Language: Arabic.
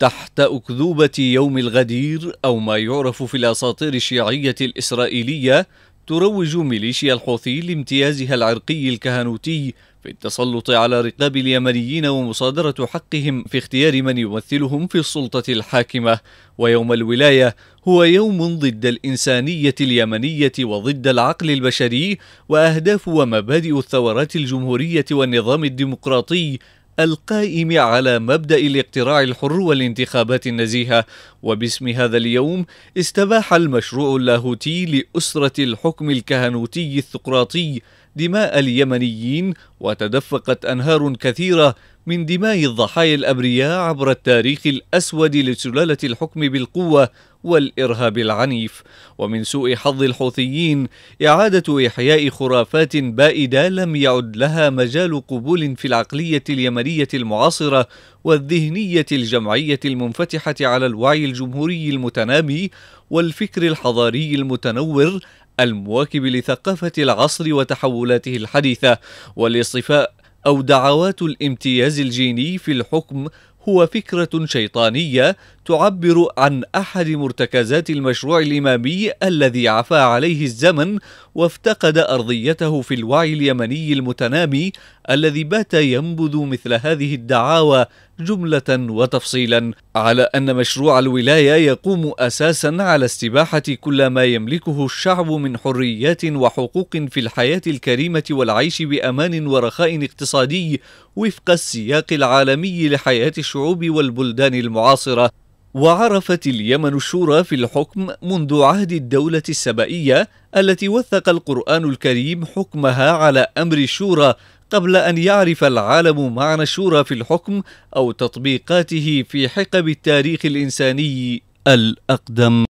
تحت أكذوبة يوم الغدير أو ما يعرف في الأساطير الشيعية الإسرائيلية تروج ميليشيا الحوثي لامتيازها العرقي الكهنوتي في التسلط على رقاب اليمنيين ومصادرة حقهم في اختيار من يمثلهم في السلطة الحاكمة ويوم الولاية هو يوم ضد الإنسانية اليمنية وضد العقل البشري وأهداف ومبادئ الثورات الجمهورية والنظام الديمقراطي القائم على مبدأ الاقتراع الحر والانتخابات النزيهة وباسم هذا اليوم استباح المشروع اللاهوتي لأسرة الحكم الكهنوتي الثقراطي دماء اليمنيين وتدفقت أنهار كثيرة من دماء الضحايا الأبرياء عبر التاريخ الأسود لسلالة الحكم بالقوة والإرهاب العنيف ومن سوء حظ الحوثيين إعادة إحياء خرافات بائدة لم يعد لها مجال قبول في العقلية اليمنية المعاصرة والذهنية الجمعية المنفتحة على الوعي الجمهوري المتنامي والفكر الحضاري المتنور المواكب لثقافة العصر وتحولاته الحديثة والاصطفاء أو دعوات الامتياز الجيني في الحكم هو فكرة شيطانية تعبر عن أحد مرتكزات المشروع الإمامي الذي عفى عليه الزمن وافتقد أرضيته في الوعي اليمني المتنامي الذي بات ينبذ مثل هذه الدعاوى جملة وتفصيلا على أن مشروع الولاية يقوم أساسا على استباحة كل ما يملكه الشعب من حريات وحقوق في الحياة الكريمة والعيش بأمان ورخاء اقتصادي وفق السياق العالمي لحياة الشعوب والبلدان المعاصرة وعرفت اليمن الشورى في الحكم منذ عهد الدولة السبائية التي وثق القرآن الكريم حكمها على أمر الشورى قبل أن يعرف العالم معنى الشورى في الحكم أو تطبيقاته في حقب التاريخ الإنساني الأقدم